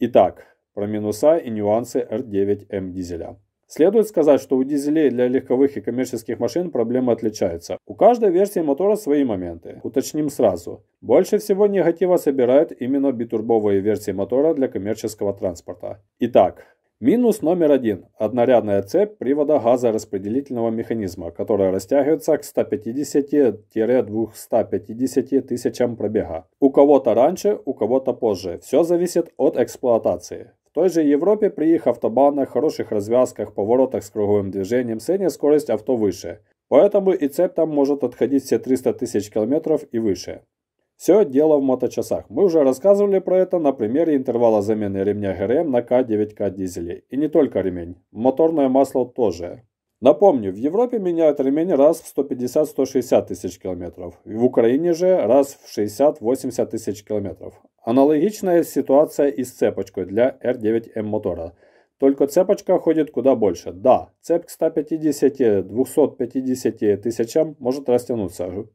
Итак, про минуса и нюансы R9M дизеля. Следует сказать, что у дизелей для легковых и коммерческих машин проблемы отличаются. У каждой версии мотора свои моменты. Уточним сразу. Больше всего негатива собирают именно битурбовые версии мотора для коммерческого транспорта. Итак, Минус номер один – однорядная цепь привода газораспределительного механизма, которая растягивается к 150-250 тысячам пробега. У кого-то раньше, у кого-то позже. Все зависит от эксплуатации. В той же Европе при их автобанах, хороших развязках, поворотах с круговым движением средняя скорость авто выше. Поэтому и цепь там может отходить все 300 тысяч километров и выше. Все дело в моточасах. Мы уже рассказывали про это на примере интервала замены ремня ГРМ на К9К дизелей. И не только ремень. Моторное масло тоже. Напомню, в Европе меняют ремень раз в 150-160 тысяч километров, в Украине же раз в 60-80 тысяч километров. Аналогичная ситуация и с цепочкой для R9M мотора. Только цепочка ходит куда больше. Да, цепь к 150-250 тысячам может растянуться.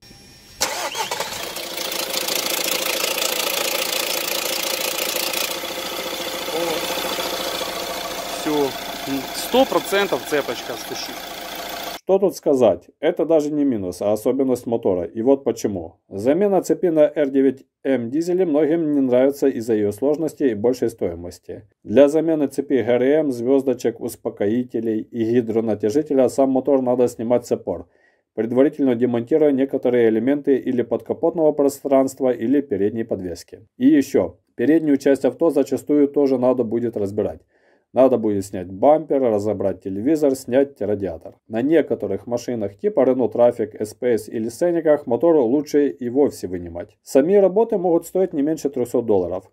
все 100% цепочка стучит. Что тут сказать, это даже не минус, а особенность мотора, и вот почему. Замена цепи на R9M дизеле многим не нравится из-за ее сложности и большей стоимости. Для замены цепи ГРМ, e звездочек, успокоителей и гидронатяжителя сам мотор надо снимать с опор, предварительно демонтируя некоторые элементы или подкапотного пространства, или передней подвески. И еще, переднюю часть авто зачастую тоже надо будет разбирать. Надо будет снять бампер, разобрать телевизор, снять радиатор. На некоторых машинах типа Renault Traffic, SPS или Сениках мотор лучше и вовсе вынимать. Сами работы могут стоить не меньше 300 долларов.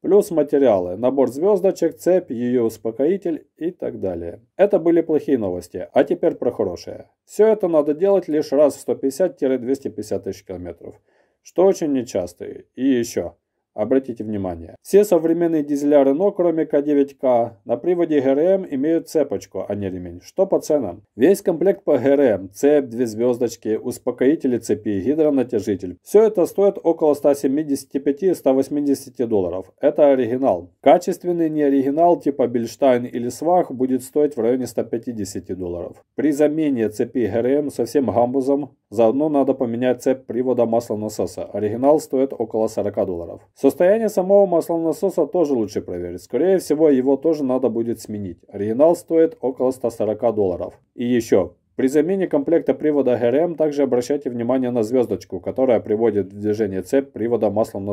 Плюс материалы, набор звездочек, цепь, ее успокоитель и так далее. Это были плохие новости, а теперь про хорошие. Все это надо делать лишь раз в 150-250 тысяч километров, что очень нечасто. И еще. Обратите внимание, все современные дизеля Renault, кроме К9К, на приводе ГРМ имеют цепочку, а не ремень. Что по ценам? Весь комплект по ГРМ, цепь, две звездочки, успокоители цепи, гидронатяжитель. Все это стоит около 175-180 долларов. Это оригинал. Качественный не оригинал типа Бельштайн или Свах будет стоить в районе 150 долларов. При замене цепи ГРМ со всем гамбузом Заодно надо поменять цепь привода маслонасоса. Оригинал стоит около 40 долларов. Состояние самого маслонасоса тоже лучше проверить. Скорее всего, его тоже надо будет сменить. Оригинал стоит около 140 долларов. И еще, при замене комплекта привода ГРМ также обращайте внимание на звездочку, которая приводит в движение цепь привода маслом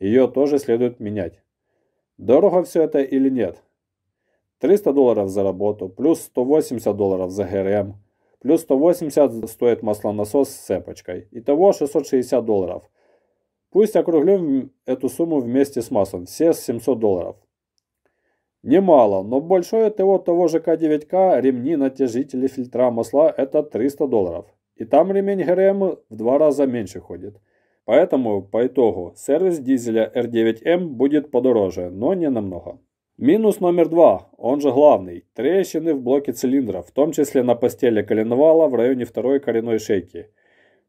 Ее тоже следует менять. Дорого все это или нет? 300 долларов за работу, плюс 180 долларов за ГРМ. Плюс 180 стоит маслонасос с цепочкой. Итого 660 долларов. Пусть округлим эту сумму вместе с маслом. Все 700 долларов. Немало, но большое ТО того же К9К, ремни, натяжители, фильтра, масла – это 300 долларов. И там ремень ГРМ в два раза меньше ходит. Поэтому, по итогу, сервис дизеля R9M будет подороже, но не намного. Минус номер два, он же главный, трещины в блоке цилиндра, в том числе на постели коленвала в районе второй коренной шейки.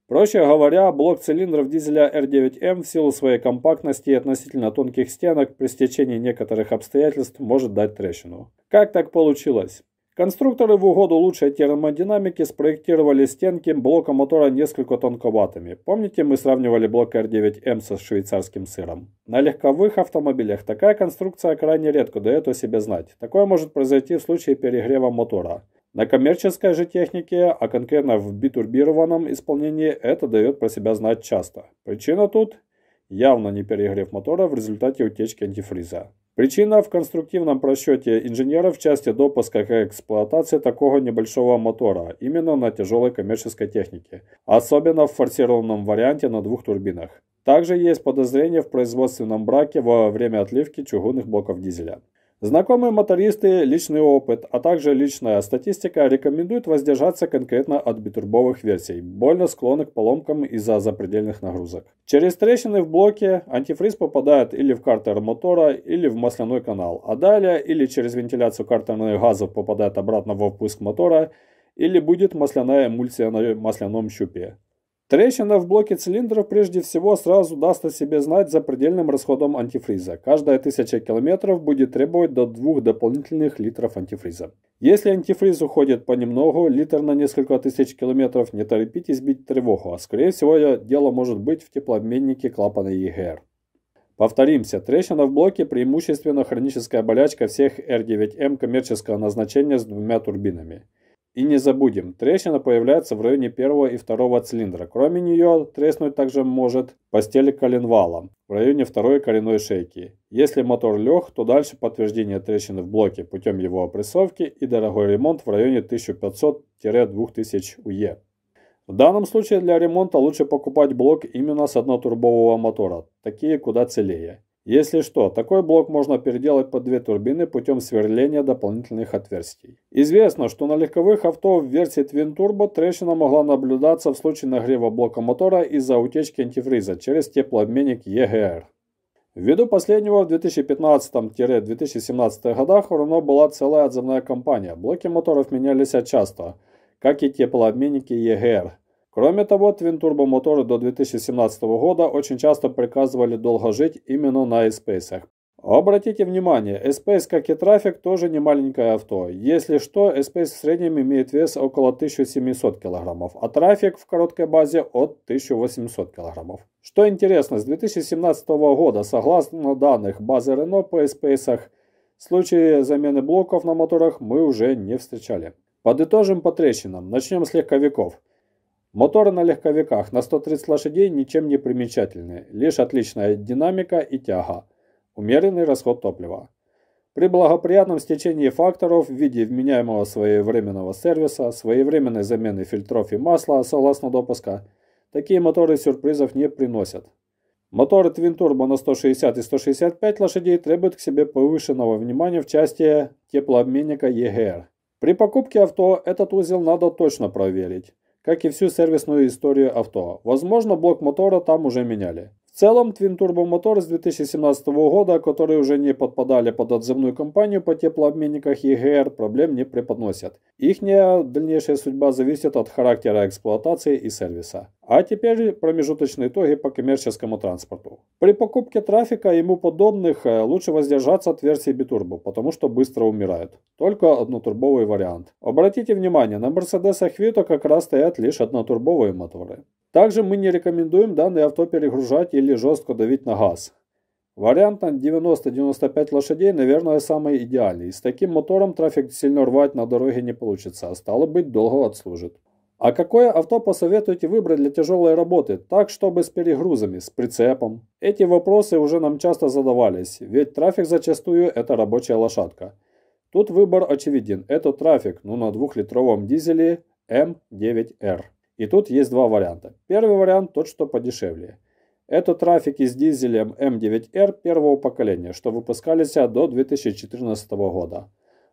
Проще говоря, блок цилиндров дизеля R9M в силу своей компактности и относительно тонких стенок при стечении некоторых обстоятельств может дать трещину. Как так получилось? Конструкторы в угоду лучшей термодинамики спроектировали стенки блока мотора несколько тонковатыми. Помните, мы сравнивали блок R9M со швейцарским сыром? На легковых автомобилях такая конструкция крайне редко дает о себе знать. Такое может произойти в случае перегрева мотора. На коммерческой же технике, а конкретно в битурбированном исполнении, это дает про себя знать часто. Причина тут – явно не перегрев мотора в результате утечки антифриза. Причина в конструктивном просчете инженеров в части допуска к эксплуатации такого небольшого мотора, именно на тяжелой коммерческой технике, особенно в форсированном варианте на двух турбинах. Также есть подозрение в производственном браке во время отливки чугунных блоков дизеля. Знакомые мотористы, личный опыт, а также личная статистика рекомендуют воздержаться конкретно от битурбовых версий, больно склонны к поломкам из-за запредельных нагрузок. Через трещины в блоке антифриз попадает или в картер мотора, или в масляной канал, а далее или через вентиляцию картерных газов попадает обратно во впуск мотора, или будет масляная эмульсия на масляном щупе. Трещина в блоке цилиндров прежде всего сразу даст о себе знать за предельным расходом антифриза. Каждая тысяча километров будет требовать до двух дополнительных литров антифриза. Если антифриз уходит понемногу, литр на несколько тысяч километров, не торопитесь бить тревогу, а скорее всего дело может быть в теплообменнике клапана ЕГР. Повторимся, трещина в блоке преимущественно хроническая болячка всех R9M коммерческого назначения с двумя турбинами. И не забудем, трещина появляется в районе первого и второго цилиндра. Кроме нее, треснуть также может постель коленвала в районе второй коренной шейки. Если мотор лег, то дальше подтверждение трещины в блоке путем его опрессовки и дорогой ремонт в районе 1500-2000 УЕ. В данном случае для ремонта лучше покупать блок именно с однотурбового мотора, такие куда целее. Если что, такой блок можно переделать под две турбины путем сверления дополнительных отверстий. Известно, что на легковых авто в версии Twin Turbo трещина могла наблюдаться в случае нагрева блока мотора из-за утечки антифриза через теплообменник EGR. Ввиду последнего в 2015-2017 годах у Renault была целая отзывная кампания. Блоки моторов менялись часто, как и теплообменники EGR, Кроме того, твин-турбомоторы до 2017 года очень часто приказывали долго жить именно на эспейсах. Обратите внимание, эспейс, как и трафик, тоже не маленькое авто. Если что, эспейс в среднем имеет вес около 1700 кг, а трафик в короткой базе от 1800 кг. Что интересно, с 2017 года, согласно данных базы Renault, по эспейсах, случаи замены блоков на моторах мы уже не встречали. Подытожим по трещинам, начнем с легковиков – Моторы на легковиках на 130 лошадей ничем не примечательны, лишь отличная динамика и тяга, умеренный расход топлива. При благоприятном стечении факторов в виде вменяемого своевременного сервиса, своевременной замены фильтров и масла, согласно допуска, такие моторы сюрпризов не приносят. Моторы Twin Turbo на 160 и 165 лошадей требуют к себе повышенного внимания в части теплообменника EGR. При покупке авто этот узел надо точно проверить как и всю сервисную историю авто. Возможно, блок мотора там уже меняли. В целом, Twin Turbo Motor с 2017 года, которые уже не подпадали под отзывную кампанию по теплообменниках EGR, проблем не преподносят. Ихняя дальнейшая судьба зависит от характера эксплуатации и сервиса. А теперь промежуточные итоги по коммерческому транспорту. При покупке трафика и ему подобных лучше воздержаться от версии битурбо, потому что быстро умирают. Только однотурбовый вариант. Обратите внимание, на Mercedes Vito как раз стоят лишь однотурбовые моторы. Также мы не рекомендуем данное авто перегружать или жестко давить на газ. Вариант на 90-95 лошадей, наверное, самый идеальный. С таким мотором трафик сильно рвать на дороге не получится, а стало быть, долго отслужит. А какое авто посоветуете выбрать для тяжелой работы, так чтобы с перегрузами, с прицепом? Эти вопросы уже нам часто задавались, ведь трафик зачастую это рабочая лошадка. Тут выбор очевиден, это трафик, но ну, на двухлитровом дизеле М9Р. И тут есть два варианта. Первый вариант тот, что подешевле. Это трафик из дизелем М9Р первого поколения, что выпускались до 2014 года.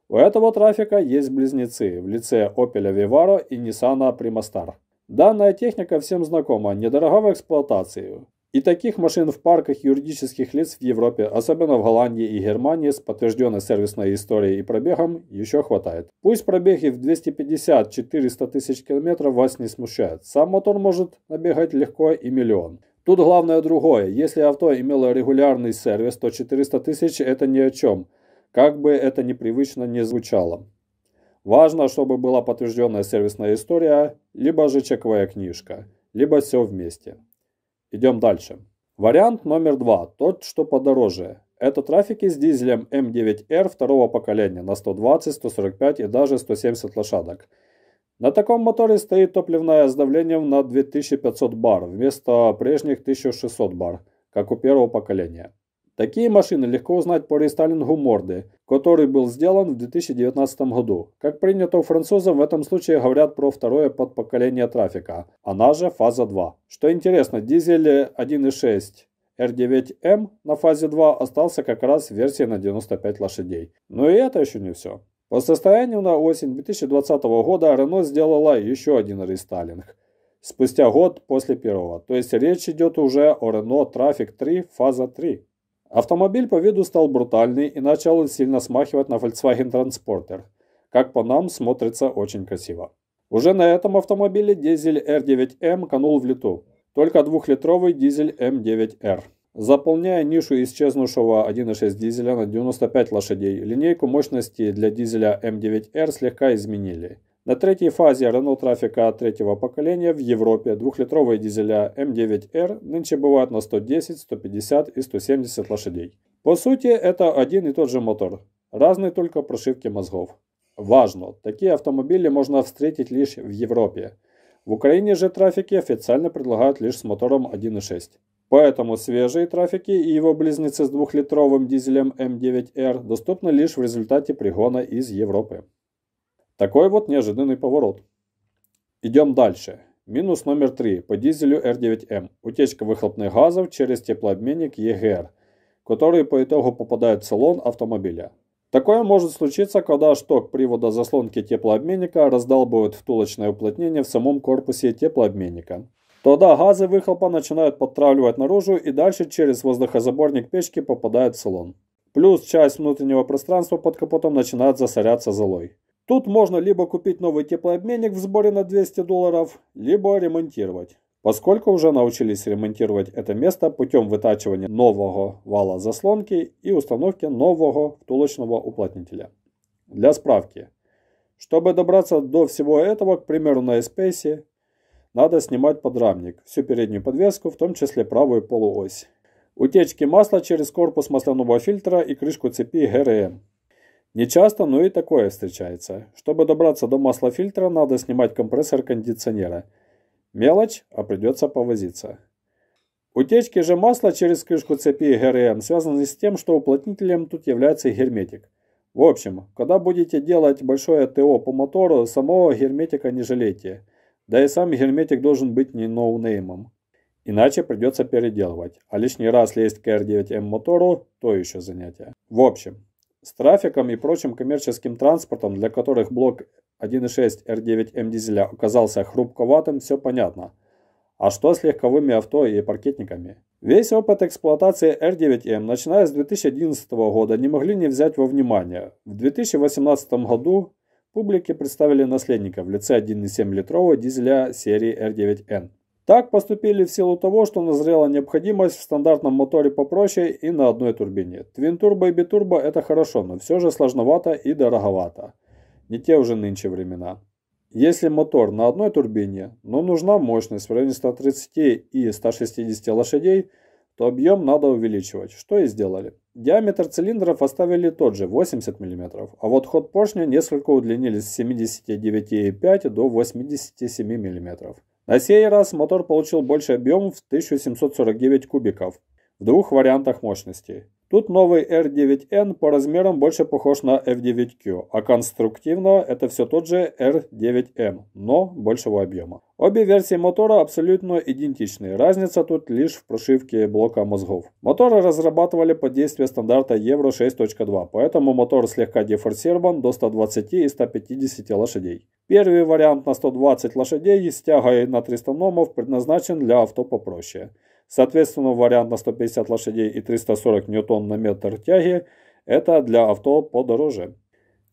У этого трафика есть близнецы в лице Opel Vivaro и Nissan Primastar. Данная техника всем знакома, недорога в эксплуатации. И таких машин в парках юридических лиц в Европе, особенно в Голландии и Германии, с подтвержденной сервисной историей и пробегом, еще хватает. Пусть пробеги в 250-400 тысяч километров вас не смущают. Сам мотор может набегать легко и миллион. Тут главное другое. Если авто имело регулярный сервис, то 400 тысяч это ни о чем. Как бы это непривычно не звучало. Важно, чтобы была подтвержденная сервисная история, либо же чековая книжка, либо все вместе. Идем дальше. Вариант номер два, тот, что подороже. Это трафики с дизелем m 9 r второго поколения на 120, 145 и даже 170 лошадок. На таком моторе стоит топливное с давлением на 2500 бар вместо прежних 1600 бар, как у первого поколения. Такие машины легко узнать по рестайлингу морды, который был сделан в 2019 году. Как принято у французов, в этом случае говорят про второе подпоколение трафика, она а же фаза 2. Что интересно, дизель 1.6 R9M эм на фазе 2 остался как раз в версии на 95 лошадей. Но и это еще не все. По состоянию на осень 2020 года Renault сделала еще один рестайлинг. Спустя год после первого. То есть речь идет уже о Renault Traffic 3 фаза 3. Автомобиль по виду стал брутальный и начал сильно смахивать на Volkswagen Transporter. Как по нам, смотрится очень красиво. Уже на этом автомобиле дизель R9M канул в лету. Только двухлитровый дизель m 9 r Заполняя нишу исчезнувшего 1.6 дизеля на 95 лошадей, линейку мощности для дизеля m 9 r слегка изменили. На третьей фазе Renault трафика третьего поколения в Европе двохлітрові дизеля m 9 r нынче бувають на 110, 150 и 170 лошадей. По сути, это один и тот же мотор, разные только прошивки мозгов. Важно, такие автомобили можно встретить лишь в Европе. В Украине же трафики официально предлагают лишь с мотором 1.6. Поэтому свежие трафики и его близнецы с двухлитровым дизелем m 9 r доступны лишь в результате пригона из Европы. Такой вот неожиданный поворот. Идем дальше. Минус номер 3 по дизелю R9M. Утечка выхлопных газов через теплообменник EGR, которые по итогу попадают в салон автомобиля. Такое может случиться, когда шток привода заслонки теплообменника раздалбывает втулочное уплотнение в самом корпусе теплообменника. Тогда газы выхлопа начинают подтравливать наружу и дальше через воздухозаборник печки попадают в салон. Плюс часть внутреннего пространства под капотом начинает засоряться золой. Тут можно либо купить новый теплообменник в сборе на 200 долларов, либо ремонтировать. Поскольку уже научились ремонтировать это место путем вытачивания нового вала заслонки и установки нового втулочного уплотнителя. Для справки. Чтобы добраться до всего этого, к примеру на эспейсе, надо снимать подрамник, всю переднюю подвеску, в том числе правую полуось. Утечки масла через корпус масляного фильтра и крышку цепи ГРМ. Не часто, но и такое встречается. Чтобы добраться до маслофильтра, надо снимать компрессор кондиционера. Мелочь, а придется повозиться. Утечки же масла через крышку цепи ГРМ связаны с тем, что уплотнителем тут является герметик. В общем, когда будете делать большое ТО по мотору, самого герметика не жалейте. Да и сам герметик должен быть не ноунеймом. Иначе придется переделывать, а лишний раз лезть к R9M мотору – то еще занятие. В общем, с трафиком и прочим коммерческим транспортом, для которых блок 1.6 R9M эм дизеля оказался хрупковатым, все понятно. А что с легковыми авто и паркетниками? Весь опыт эксплуатации R9M, эм, начиная с 2011 года, не могли не взять во внимание. В 2018 году публике представили наследника в лице 1,7-литрового дизеля серии R9N. Так поступили в силу того, что назрела необходимость в стандартном моторе попроще и на одной турбине. Твин-турбо и битурбо это хорошо, но все же сложновато и дороговато. Не те уже нынче времена. Если мотор на одной турбине, но нужна мощность в районе 130 и 160 лошадей, то объем надо увеличивать, что и сделали. Диаметр цилиндров оставили тот же 80 мм, а вот ход поршня несколько удлинили с 79,5 до 87 мм. На сей раз мотор получил больше объем в 1749 кубиков в двух вариантах мощности Тут новый R9N по размерам больше похож на F9Q, а конструктивно это все тот же R9M, но большего объема. Обе версии мотора абсолютно идентичны, разница тут лишь в прошивке блока мозгов. Моторы разрабатывали под действие стандарта Евро 6.2, поэтому мотор слегка дефорсирован до 120 и 150 лошадей. Первый вариант на 120 лошадей с тягой на 300 номов предназначен для авто попроще. Соответственно, вариант на 150 лошадей и 340 ньютон на метр тяги – это для авто подороже.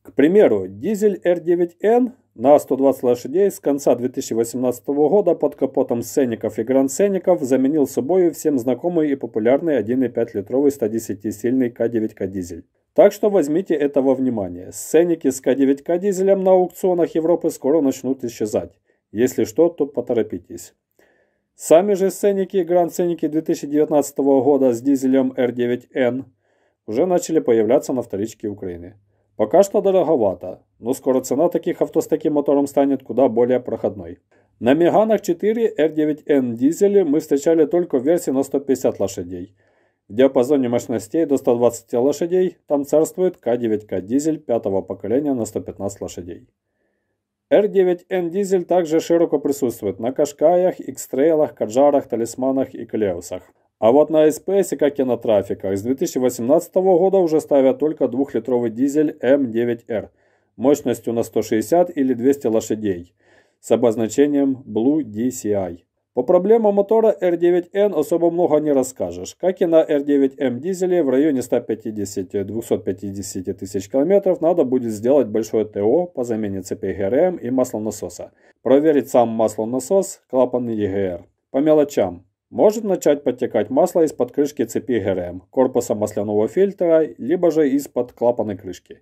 К примеру, дизель R9N на 120 лошадей с конца 2018 года под капотом Сенников и Гранд Сенников заменил собой всем знакомый и популярный 1,5 литровый 110-сильный К9К дизель. Так что возьмите это во внимание. Сенники с К9К дизелем на аукционах Европы скоро начнут исчезать. Если что, то поторопитесь. Сами же сценики и гранд сценики 2019 года с дизелем R9N уже начали появляться на вторичке Украины. Пока что дороговато, но скоро цена таких авто с таким мотором станет куда более проходной. На Меганах 4 R9N дизеле мы встречали только в версии на 150 лошадей. В диапазоне мощностей до 120 лошадей там царствует k 9 k дизель пятого поколения на 115 лошадей. R9N дизель также широко присутствует на Кашкаях, X-трейлах, Каджарах, Талисманах и Клеусах. А вот на SPS, как и на трафиках, с 2018 года уже ставят только двухлитровый дизель M9R эм мощностью на 160 или 200 лошадей с обозначением Blue DCI. По проблемам мотора R9N особо много не расскажешь. Как и на R9M дизеле в районе 150-250 тысяч километров надо будет сделать большое ТО по замене цепи ГРМ и маслонасоса. Проверить сам маслонасос, клапаны ЕГР. По мелочам. Может начать подтекать масло из-под крышки цепи ГРМ, корпуса масляного фильтра, либо же из-под клапанной крышки.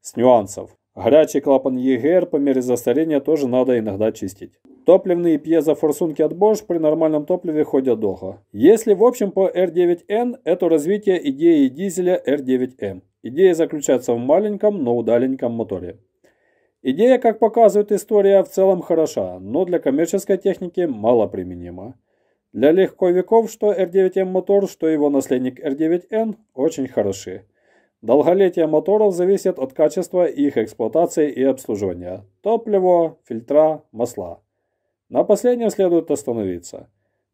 С нюансов. Горячий клапан ЕГР по мере застарения тоже надо иногда чистить. Топливные пьезофорсунки от Bosch при нормальном топливе ходят долго. Если в общем по R9N, это развитие идеи дизеля R9M. Идея заключается в маленьком, но удаленьком моторе. Идея, как показывает история, в целом хороша, но для коммерческой техники мало применима. Для легковиков, что R9M мотор, что его наследник R9N, очень хороши. Долголетие моторов зависит от качества их эксплуатации и обслуживания – топливо, фильтра, масла – на последнем следует остановиться,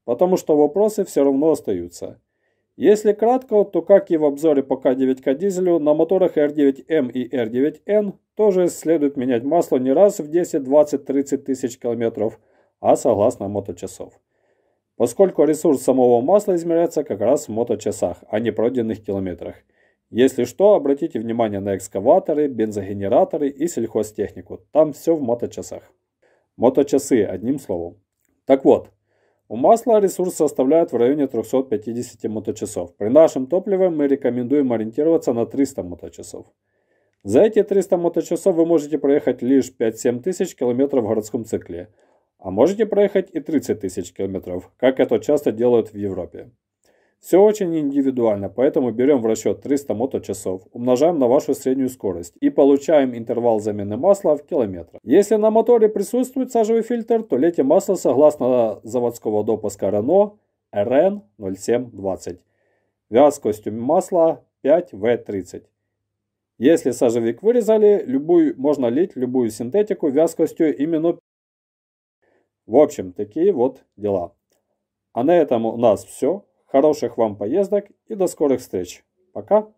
потому что вопросы все равно остаются. Если кратко, то как и в обзоре по К9К дизелю, на моторах R9M и R9N тоже следует менять масло не раз в 10, 20, 30 тысяч километров, а согласно моточасов. Поскольку ресурс самого масла измеряется как раз в моточасах, а не пройденных километрах. Если что, обратите внимание на экскаваторы, бензогенераторы и сельхозтехнику. Там все в моточасах. Моточасы, одним словом. Так вот, у масла ресурс составляет в районе 350 моточасов. При нашем топливе мы рекомендуем ориентироваться на 300 моточасов. За эти 300 моточасов вы можете проехать лишь 5-7 тысяч километров в городском цикле, а можете проехать и 30 тысяч километров, как это часто делают в Европе. Все очень индивидуально, поэтому берем в расчет 300 моточасов, умножаем на вашу среднюю скорость и получаем интервал замены масла в километрах. Если на моторе присутствует сажевый фильтр, то лейте масло согласно заводского допуска Renault RN0720. Вязкостью масла 5В30. Если сажевик вырезали, любую, можно лить любую синтетику вязкостью именно... В общем, такие вот дела. А на этом у нас все. Хороших вам поездок и до скорых встреч. Пока.